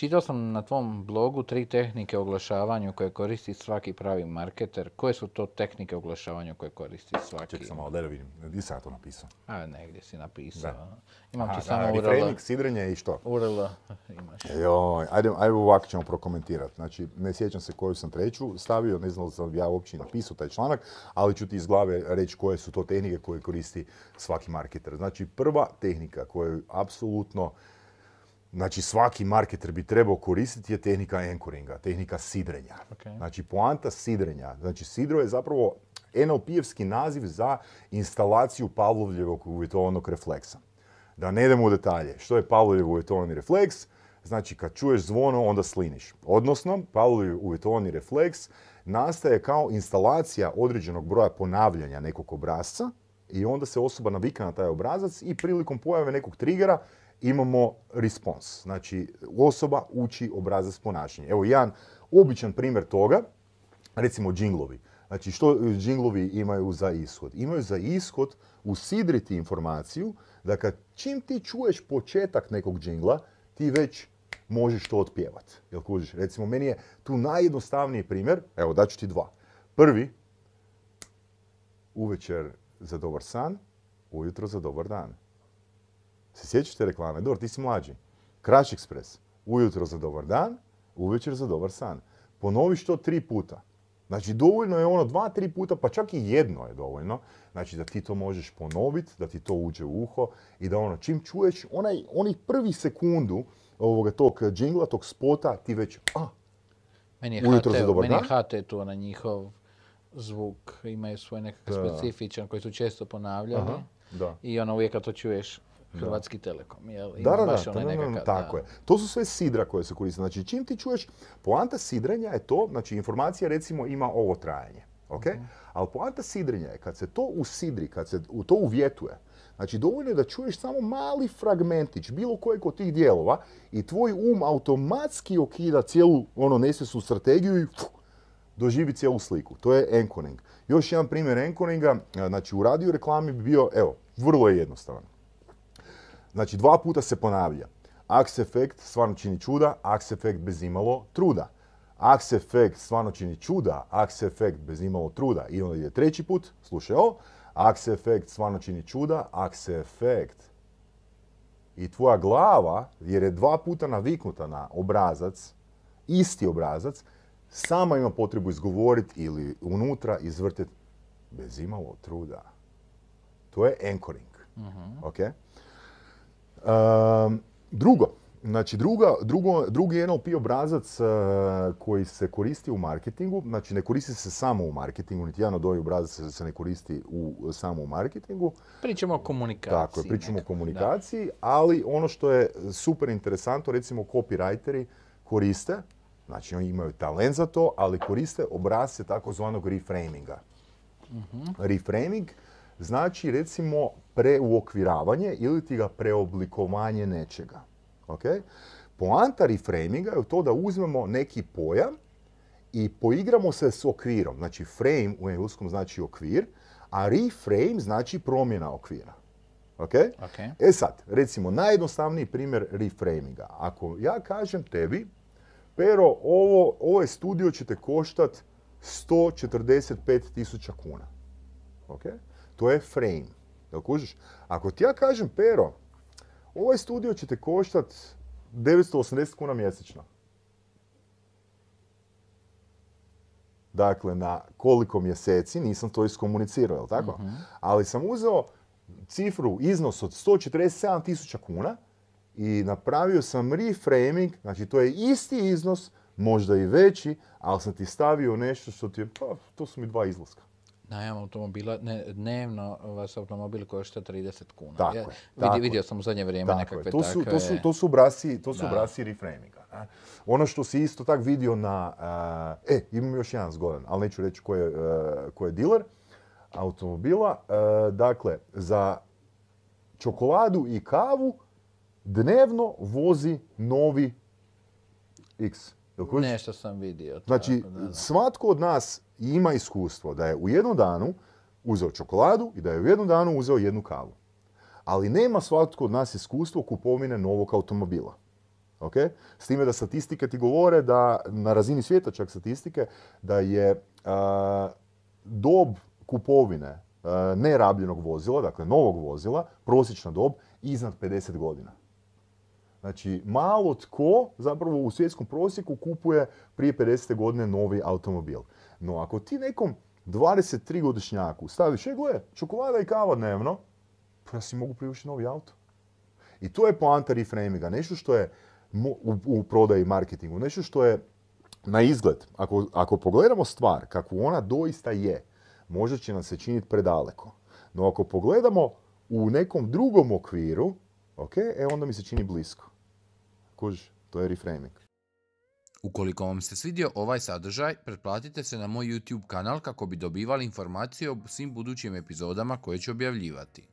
Čitao sam na tvom blogu tri tehnike oglašavanju koje koristi svaki pravi marketer. Koje su to tehnike oglašavanja koje koristi svaki? Čekaj sam malo, da vidim. Gdje sam ja to napisao? A, negdje si napisao. Imam ti samo url Reframing, sidrenje i što? url imaš. Joj, ajde, ovako ćemo prokomentirati. Znači, ne sjećam se koju sam treću stavio, ne znam da ja uopće napisao taj članak, ali ću ti iz glave reći koje su to tehnike koje koristi svaki marketer. Znači, prva tehnika koju apsolutno Znači svaki marketer bi trebao koristiti je tehnika anchoringa, tehnika sidrenja. Okay. Znači poanta sidrenja. Znači sidro je zapravo NLP-evski naziv za instalaciju Pavlovljevog uvjetovanog refleksa. Da ne idemo u detalje. Što je Pavlovljev uvjetovani refleks? Znači kad čuješ zvono onda sliniš. Odnosno Pavlovljev uvjetovani refleks nastaje kao instalacija određenog broja ponavljanja nekog obrasca i onda se osoba navika na taj obrazac i prilikom pojave nekog trigera imamo respons. Znači, osoba uči obrazac ponašanja. Evo jedan običan primjer toga, recimo džinglovi. Znači, što džinglovi imaju za ishod? Imaju za ishod usidriti informaciju da kad čim ti čuješ početak nekog džingla, ti već možeš to otpjevati. Jel kužiš? Recimo, meni je tu najjednostavniji primjer, evo daću ti dva. Prvi, uvečer za dobar san, ujutro za dobar dan. Se sjećate reklame? dobar, ti si mlađi. Crash Express. Ujutro za dobar dan, uvečer za dobar san. Ponoviš to tri puta. Znači, dovoljno je ono dva, tri puta, pa čak i jedno je dovoljno. Znači, da ti to možeš ponoviti, da ti to uđe u uho i da ono, čim čuješ onaj, onih prvi sekundu ovoga tog džingla, tog spota, ti već, a, meni ujutro za dobar dan. Meni je njihov zvuk, imaju svoj nekakav specifičan koji su često ponavljali. da. I ono uvijek kad to čuješ, Hrvatski da. telekom, jel? Da, da, da, da, tako je. To su sve sidra koje se koriste. Znači, čim ti čuješ, poanta sidrenja je to, znači informacija recimo ima ovo trajanje, ok? Mhm. Ali poanta sidrenja je kad se to usidri, kad se u to uvjetuje, Znači, dovoljno je da čuješ samo mali fragmentić bilo kojeg od tih dijelova i tvoj um automatski okida cijelu ono nesvjesnu strategiju i doživi cijelu sliku. To je enconing. Još jedan primjer enconinga, znači u radiju reklami bi bio, evo, vrlo je jednostavan. Znači dva puta se ponavlja. Axe effect, stvarno čini čuda, Axe efekt bez imalo truda. Axe effect, stvarno čini čuda, Axe efekt bez imalo truda. I onda ide treći put, slušaj ovo, Axe efekt stvarno čini čuda, Axe efekt. I tvoja glava, jer je dva puta naviknuta na obrazac, isti obrazac, sama ima potrebu izgovoriti ili unutra izvrtiti bez imalo truda. To je anchoring. uh drugo, znači druga, drugo, drugi NLP obrazac eh, koji se koristi u marketingu, znači ne koristi se samo u marketingu, niti jedan od ovih obrazaca se ne koristi u, samo u marketingu. Pričamo o komunikaciji. Tako je, pričamo o komunikaciji, ali ono što je super interesantno, recimo copywriteri koriste, Znači oni imaju talent za to, ali koriste obrazce takozvanog reframinga. Mhm. Reframing znači recimo preuokviravanje ili ti ga preoblikovanje nečega. Poanta reframinga je to da uzmemo neki pojam i poigramo se s okvirom. Znači frame u engleskom znači okvir, a reframe znači promjena okvira. Okay? E sad, recimo najjednostavniji primjer reframinga. Ako ja kažem tebi, Pero, ovo, ovaj studio će te koštat 145 kuna. To je frame. Jel kužiš? Ako ti ja kažem, Pero, ovaj studio će te koštat 980 kuna mjesečno. Dakle, na koliko mjeseci, nisam to iskomunicirao, jel tako? Mhm. Ali sam uzeo cifru, iznos od 147 tisuća kuna, i napravio sam reframing, znači to je isti iznos, možda i veći, ali sam ti stavio nešto što ti je, pa to su mi dva izlaska. Najam automobila, dnevno vas automobil košta 30 kuna. Tako je, tako vidio sam u zadnje vrijeme nekakve to su, takve... To su, to su brasi, to su brasi reframinga. Ono što si isto tak vidio na... Eh, e, imam još jedan zgodan, ali neću reći ko je, eh, dealer automobila. Eh, dakle, za čokoladu i kavu dnevno vozi novi X. Nešto sam vidio. znači, svatko od nas ima iskustvo da je u jednom danu uzeo čokoladu i da je u jednom danu uzeo jednu kavu. Ali nema svatko od nas iskustvo kupovine novog automobila. Okay? S time da statistike ti govore da na razini svijeta čak statistike da je dob kupovine nerabljenog vozila, dakle novog vozila, prosječna dob iznad 50 godina. Znači, malo tko zapravo u svjetskom prosjeku kupuje prije 50. godine novi automobil. No, ako ti nekom 23-godišnjaku staviš, e gle, čokolada i kava dnevno, pa si mogu priuštiti novi auto. I to je poanta reframinga, nešto što je u, prodaji i marketingu, nešto što je na izgled. Ako, ako pogledamo stvar kakvu ona doista je, možda će nam se činiti predaleko. No ako pogledamo u nekom drugom okviru, e onda mi se čini blisko. Kuži, to je reframing. Ukoliko vam se svidio ovaj sadržaj, pretplatite se na moj YouTube kanal kako bi dobivali informacije o svim budućim epizodama koje ću objavljivati.